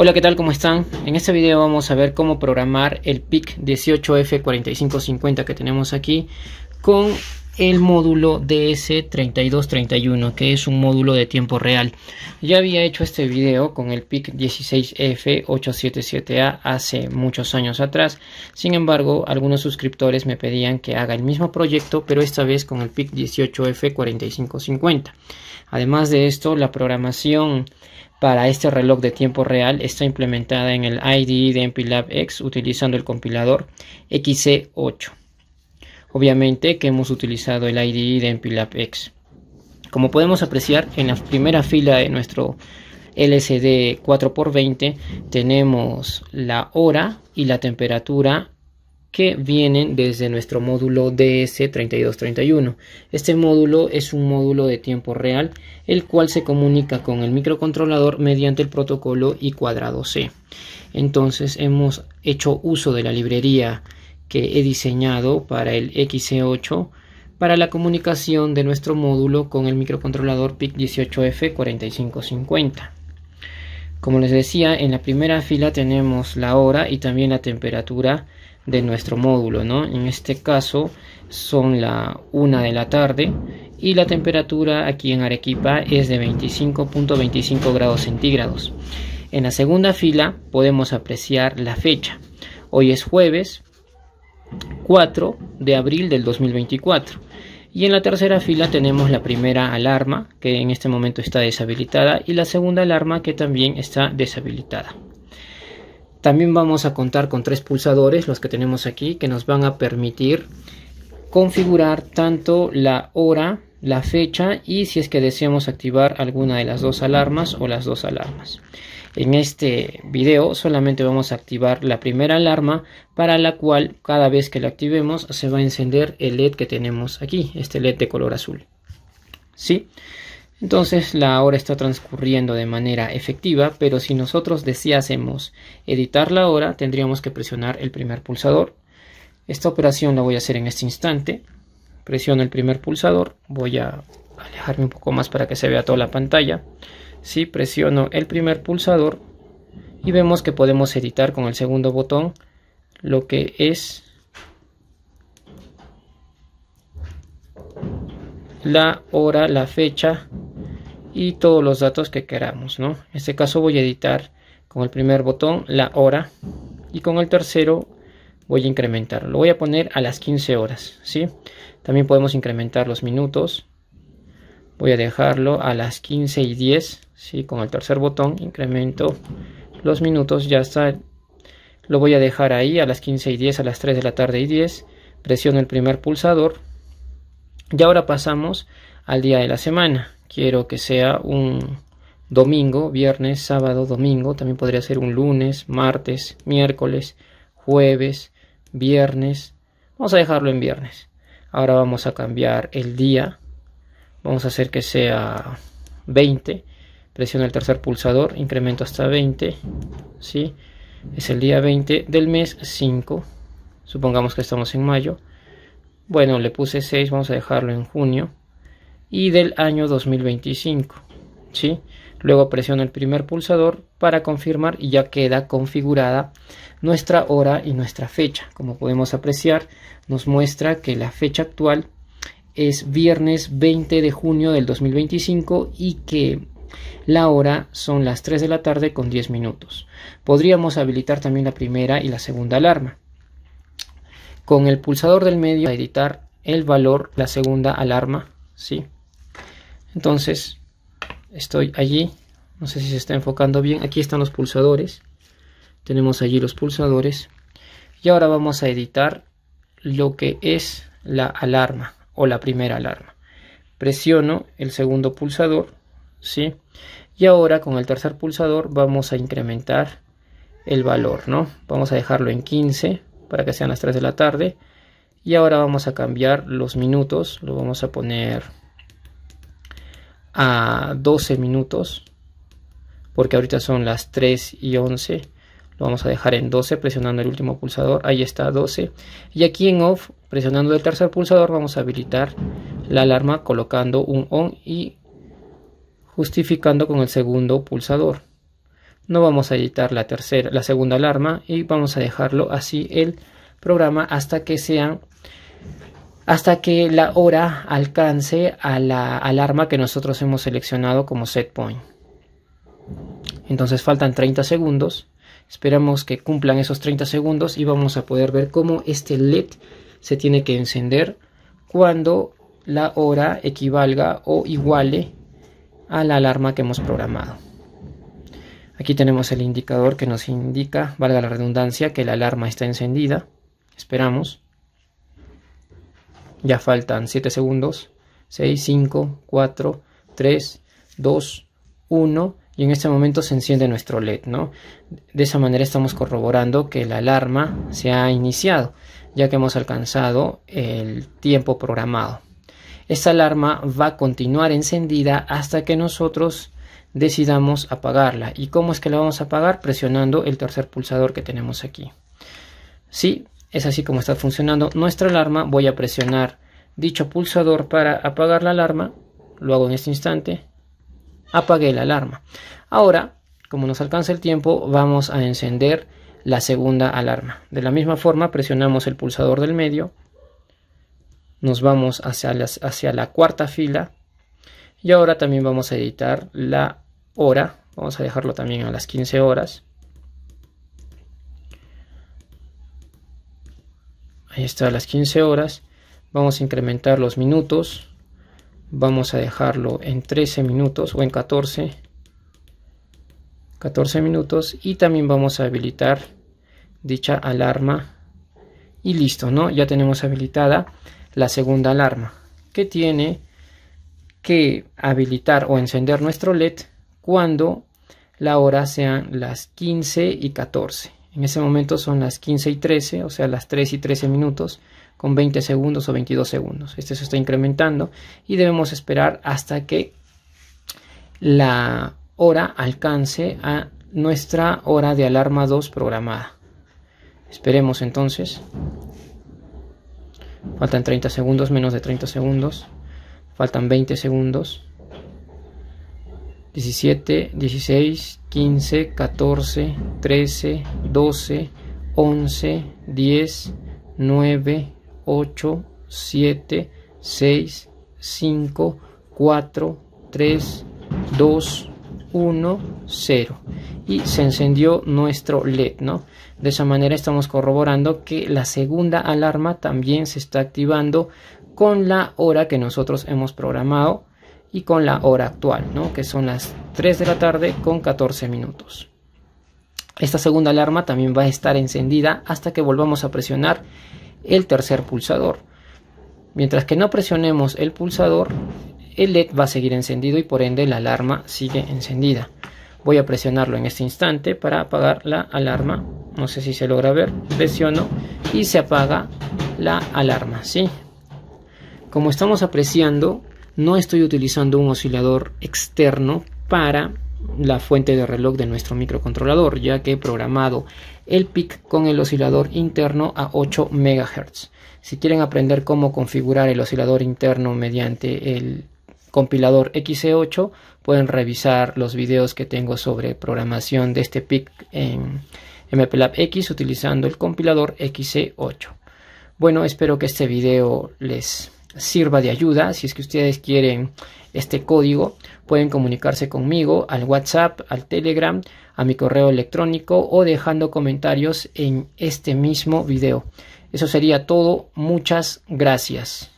Hola, ¿qué tal? ¿Cómo están? En este video vamos a ver cómo programar el PIC 18F4550 que tenemos aquí con el módulo DS3231 que es un módulo de tiempo real. Ya había hecho este video con el PIC 16F877A hace muchos años atrás. Sin embargo, algunos suscriptores me pedían que haga el mismo proyecto pero esta vez con el PIC 18F4550. Además de esto, la programación para este reloj de tiempo real está implementada en el IDE de MPLAB X utilizando el compilador XC8. Obviamente que hemos utilizado el IDE de MPLAB X. Como podemos apreciar en la primera fila de nuestro LCD 4x20 tenemos la hora y la temperatura que vienen desde nuestro módulo DS3231. Este módulo es un módulo de tiempo real, el cual se comunica con el microcontrolador mediante el protocolo I cuadrado C. Entonces hemos hecho uso de la librería que he diseñado para el XC8 para la comunicación de nuestro módulo con el microcontrolador PIC18F4550. Como les decía, en la primera fila tenemos la hora y también la temperatura de nuestro módulo, ¿no? En este caso son la 1 de la tarde y la temperatura aquí en Arequipa es de 25.25 grados centígrados. En la segunda fila podemos apreciar la fecha. Hoy es jueves 4 de abril del 2024. Y en la tercera fila tenemos la primera alarma que en este momento está deshabilitada y la segunda alarma que también está deshabilitada. También vamos a contar con tres pulsadores, los que tenemos aquí, que nos van a permitir configurar tanto la hora, la fecha y si es que deseamos activar alguna de las dos alarmas o las dos alarmas. En este video solamente vamos a activar la primera alarma para la cual cada vez que la activemos se va a encender el LED que tenemos aquí, este LED de color azul. ¿Sí? Entonces la hora está transcurriendo de manera efectiva, pero si nosotros deseásemos editar la hora, tendríamos que presionar el primer pulsador. Esta operación la voy a hacer en este instante. Presiono el primer pulsador, voy a alejarme un poco más para que se vea toda la pantalla. Si presiono el primer pulsador y vemos que podemos editar con el segundo botón lo que es la hora, la fecha y todos los datos que queramos, ¿no? En este caso voy a editar con el primer botón la hora y con el tercero voy a incrementar. Lo voy a poner a las 15 horas, ¿sí? También podemos incrementar los minutos. Voy a dejarlo a las 15 y 10, ¿sí? Con el tercer botón incremento los minutos, ya está. Lo voy a dejar ahí a las 15 y 10, a las 3 de la tarde y 10. Presiono el primer pulsador. Y ahora pasamos al día de la semana quiero que sea un domingo, viernes, sábado, domingo, también podría ser un lunes, martes, miércoles, jueves, viernes, vamos a dejarlo en viernes. Ahora vamos a cambiar el día, vamos a hacer que sea 20, Presiona el tercer pulsador, incremento hasta 20, ¿sí? es el día 20 del mes 5, supongamos que estamos en mayo, bueno, le puse 6, vamos a dejarlo en junio, y del año 2025. ¿sí? Luego presiono el primer pulsador para confirmar y ya queda configurada nuestra hora y nuestra fecha. Como podemos apreciar, nos muestra que la fecha actual es viernes 20 de junio del 2025 y que la hora son las 3 de la tarde con 10 minutos. Podríamos habilitar también la primera y la segunda alarma. Con el pulsador del medio, editar el valor, la segunda alarma, ¿sí? Entonces, estoy allí. No sé si se está enfocando bien. Aquí están los pulsadores. Tenemos allí los pulsadores. Y ahora vamos a editar lo que es la alarma o la primera alarma. Presiono el segundo pulsador. ¿sí? Y ahora con el tercer pulsador vamos a incrementar el valor. ¿no? Vamos a dejarlo en 15 para que sean las 3 de la tarde. Y ahora vamos a cambiar los minutos. Lo vamos a poner a 12 minutos porque ahorita son las 3 y 11 lo vamos a dejar en 12 presionando el último pulsador ahí está 12 y aquí en off presionando el tercer pulsador vamos a habilitar la alarma colocando un on y justificando con el segundo pulsador no vamos a editar la tercera la segunda alarma y vamos a dejarlo así el programa hasta que sean hasta que la hora alcance a la alarma que nosotros hemos seleccionado como set point. Entonces faltan 30 segundos, esperamos que cumplan esos 30 segundos y vamos a poder ver cómo este LED se tiene que encender cuando la hora equivalga o iguale a la alarma que hemos programado. Aquí tenemos el indicador que nos indica, valga la redundancia, que la alarma está encendida. Esperamos. Ya faltan 7 segundos. 6, 5, 4, 3, 2, 1 y en este momento se enciende nuestro LED, ¿no? De esa manera estamos corroborando que la alarma se ha iniciado, ya que hemos alcanzado el tiempo programado. Esta alarma va a continuar encendida hasta que nosotros decidamos apagarla. ¿Y cómo es que la vamos a apagar? Presionando el tercer pulsador que tenemos aquí. Sí, es así como está funcionando nuestra alarma. Voy a presionar dicho pulsador para apagar la alarma. Lo hago en este instante. Apagué la alarma. Ahora, como nos alcanza el tiempo, vamos a encender la segunda alarma. De la misma forma, presionamos el pulsador del medio. Nos vamos hacia la, hacia la cuarta fila. Y ahora también vamos a editar la hora. Vamos a dejarlo también a las 15 horas. ahí está las 15 horas vamos a incrementar los minutos vamos a dejarlo en 13 minutos o en 14 14 minutos y también vamos a habilitar dicha alarma y listo no ya tenemos habilitada la segunda alarma que tiene que habilitar o encender nuestro led cuando la hora sean las 15 y 14 en ese momento son las 15 y 13, o sea, las 3 y 13 minutos con 20 segundos o 22 segundos. Este se está incrementando y debemos esperar hasta que la hora alcance a nuestra hora de alarma 2 programada. Esperemos entonces. Faltan 30 segundos, menos de 30 segundos. Faltan 20 segundos. 17, 16, 15, 14, 13, 12, 11, 10, 9, 8, 7, 6, 5, 4, 3, 2, 1, 0 y se encendió nuestro LED, ¿no? De esa manera estamos corroborando que la segunda alarma también se está activando con la hora que nosotros hemos programado y con la hora actual, ¿no? que son las 3 de la tarde con 14 minutos. Esta segunda alarma también va a estar encendida hasta que volvamos a presionar el tercer pulsador. Mientras que no presionemos el pulsador, el LED va a seguir encendido y por ende la alarma sigue encendida. Voy a presionarlo en este instante para apagar la alarma. No sé si se logra ver. Presiono y se apaga la alarma. ¿sí? Como estamos apreciando, no estoy utilizando un oscilador externo para la fuente de reloj de nuestro microcontrolador, ya que he programado el PIC con el oscilador interno a 8 MHz. Si quieren aprender cómo configurar el oscilador interno mediante el compilador xc e 8 pueden revisar los videos que tengo sobre programación de este PIC en MPLAB X utilizando el compilador xc e 8 Bueno, espero que este video les sirva de ayuda, si es que ustedes quieren este código, pueden comunicarse conmigo al WhatsApp, al Telegram, a mi correo electrónico o dejando comentarios en este mismo video. Eso sería todo. Muchas gracias.